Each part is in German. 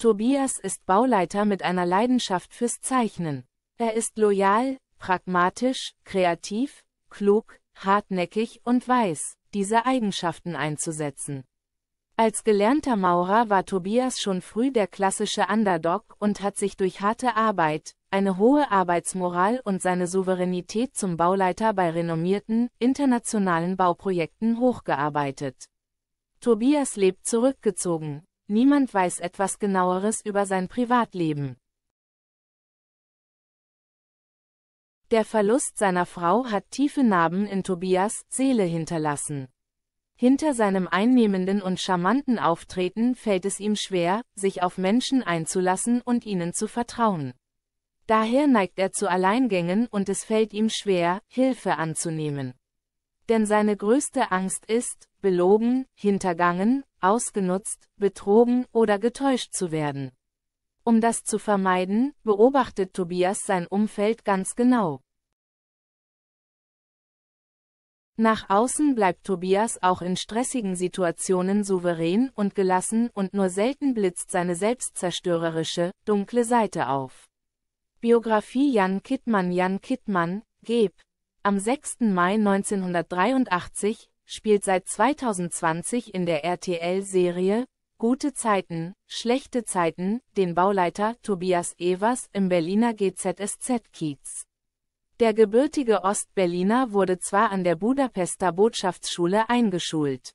Tobias ist Bauleiter mit einer Leidenschaft fürs Zeichnen. Er ist loyal, pragmatisch, kreativ, klug, hartnäckig und weiß, diese Eigenschaften einzusetzen. Als gelernter Maurer war Tobias schon früh der klassische Underdog und hat sich durch harte Arbeit, eine hohe Arbeitsmoral und seine Souveränität zum Bauleiter bei renommierten, internationalen Bauprojekten hochgearbeitet. Tobias lebt zurückgezogen, Niemand weiß etwas genaueres über sein Privatleben. Der Verlust seiner Frau hat tiefe Narben in Tobias Seele hinterlassen. Hinter seinem einnehmenden und charmanten Auftreten fällt es ihm schwer, sich auf Menschen einzulassen und ihnen zu vertrauen. Daher neigt er zu Alleingängen und es fällt ihm schwer, Hilfe anzunehmen denn seine größte Angst ist, belogen, hintergangen, ausgenutzt, betrogen oder getäuscht zu werden. Um das zu vermeiden, beobachtet Tobias sein Umfeld ganz genau. Nach außen bleibt Tobias auch in stressigen Situationen souverän und gelassen und nur selten blitzt seine selbstzerstörerische, dunkle Seite auf. Biografie Jan Kittmann Jan Kittmann, Geb, am 6. Mai 1983 spielt seit 2020 in der RTL-Serie Gute Zeiten, schlechte Zeiten den Bauleiter Tobias Evers im Berliner GZSZ-Kiez. Der gebürtige Ostberliner wurde zwar an der Budapester Botschaftsschule eingeschult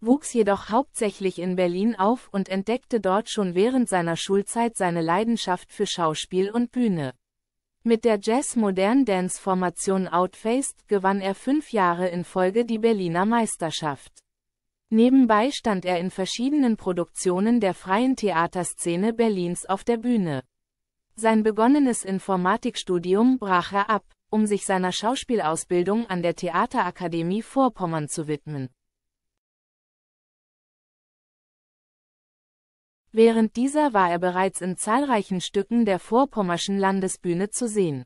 wuchs jedoch hauptsächlich in Berlin auf und entdeckte dort schon während seiner Schulzeit seine Leidenschaft für Schauspiel und Bühne. Mit der Jazz-Modern-Dance-Formation Outfaced gewann er fünf Jahre in Folge die Berliner Meisterschaft. Nebenbei stand er in verschiedenen Produktionen der freien Theaterszene Berlins auf der Bühne. Sein begonnenes Informatikstudium brach er ab, um sich seiner Schauspielausbildung an der Theaterakademie Vorpommern zu widmen. Während dieser war er bereits in zahlreichen Stücken der Vorpommerschen Landesbühne zu sehen.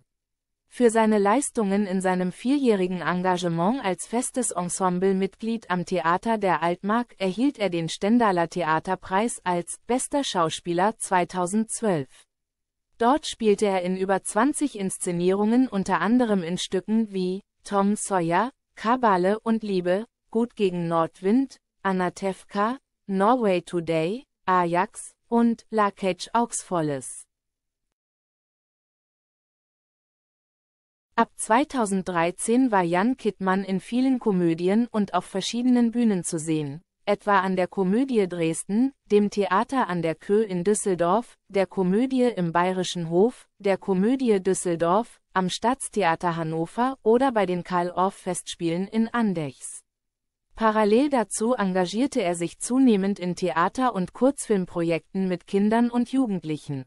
Für seine Leistungen in seinem vierjährigen Engagement als festes Ensemblemitglied am Theater der Altmark erhielt er den Stendaler Theaterpreis als Bester Schauspieler 2012. Dort spielte er in über 20 Inszenierungen unter anderem in Stücken wie Tom Sawyer, Kabale und Liebe, Gut gegen Nordwind, Anatevka, Norway Today, Ajax und La Cage Augsvolles. Ab 2013 war Jan Kittmann in vielen Komödien und auf verschiedenen Bühnen zu sehen, etwa an der Komödie Dresden, dem Theater an der Köh in Düsseldorf, der Komödie im Bayerischen Hof, der Komödie Düsseldorf, am Staatstheater Hannover oder bei den Karl-Orff-Festspielen in Andechs. Parallel dazu engagierte er sich zunehmend in Theater- und Kurzfilmprojekten mit Kindern und Jugendlichen.